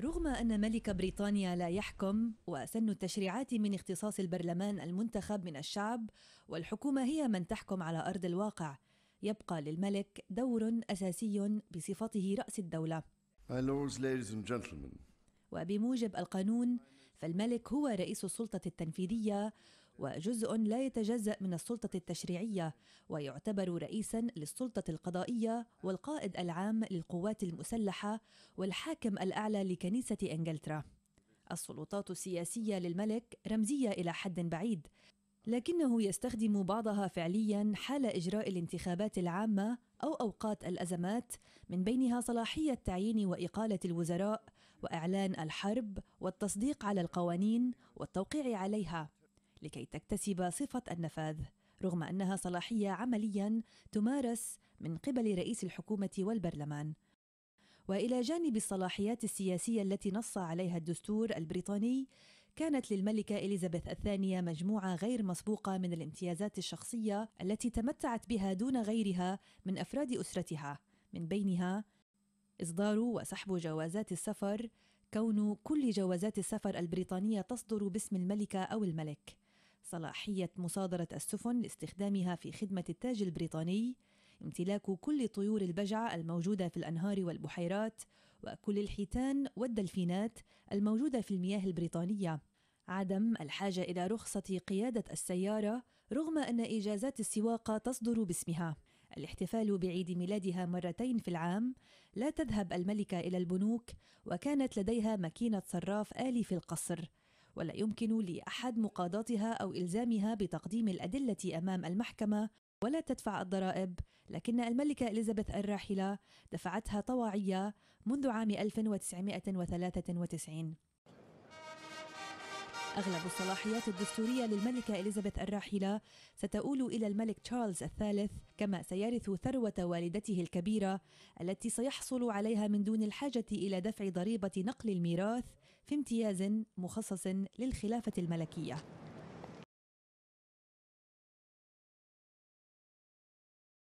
رغم أن ملك بريطانيا لا يحكم وسن التشريعات من اختصاص البرلمان المنتخب من الشعب والحكومة هي من تحكم على أرض الواقع يبقى للملك دور أساسي بصفته رأس الدولة وبموجب القانون فالملك هو رئيس السلطة التنفيذية وجزء لا يتجزأ من السلطة التشريعية ويعتبر رئيسا للسلطة القضائية والقائد العام للقوات المسلحة والحاكم الأعلى لكنيسة إنجلترا السلطات السياسية للملك رمزية إلى حد بعيد لكنه يستخدم بعضها فعليا حال اجراء الانتخابات العامه او اوقات الازمات من بينها صلاحيه تعيين واقاله الوزراء واعلان الحرب والتصديق على القوانين والتوقيع عليها لكي تكتسب صفة النفاذ رغم أنها صلاحية عمليا تمارس من قبل رئيس الحكومة والبرلمان والى جانب الصلاحيات السياسيه التي نص عليها الدستور البريطاني كانت للملكه اليزابيث الثانيه مجموعه غير مسبوقه من الامتيازات الشخصيه التي تمتعت بها دون غيرها من افراد اسرتها من بينها اصدار وسحب جوازات السفر كون كل جوازات السفر البريطانيه تصدر باسم الملكه او الملك صلاحية مصادرة السفن لاستخدامها في خدمة التاج البريطاني، امتلاك كل طيور البجع الموجودة في الأنهار والبحيرات، وكل الحيتان والدلفينات الموجودة في المياه البريطانية. عدم الحاجة إلى رخصة قيادة السيارة رغم أن إجازات السواقة تصدر باسمها. الاحتفال بعيد ميلادها مرتين في العام لا تذهب الملكة إلى البنوك وكانت لديها ماكينة صراف آلي في القصر ولا يمكن لاحد مقاضاتها او الزامها بتقديم الادله امام المحكمه ولا تدفع الضرائب لكن الملكة إليزابيث الراحلة دفعتها طواعية منذ عام 1993 أغلب الصلاحيات الدستورية للملكة إليزابيث الراحلة ستؤول إلى الملك تشارلز الثالث كما سيرث ثروة والدته الكبيرة التي سيحصل عليها من دون الحاجة إلى دفع ضريبة نقل الميراث في امتياز مخصص للخلافة الملكية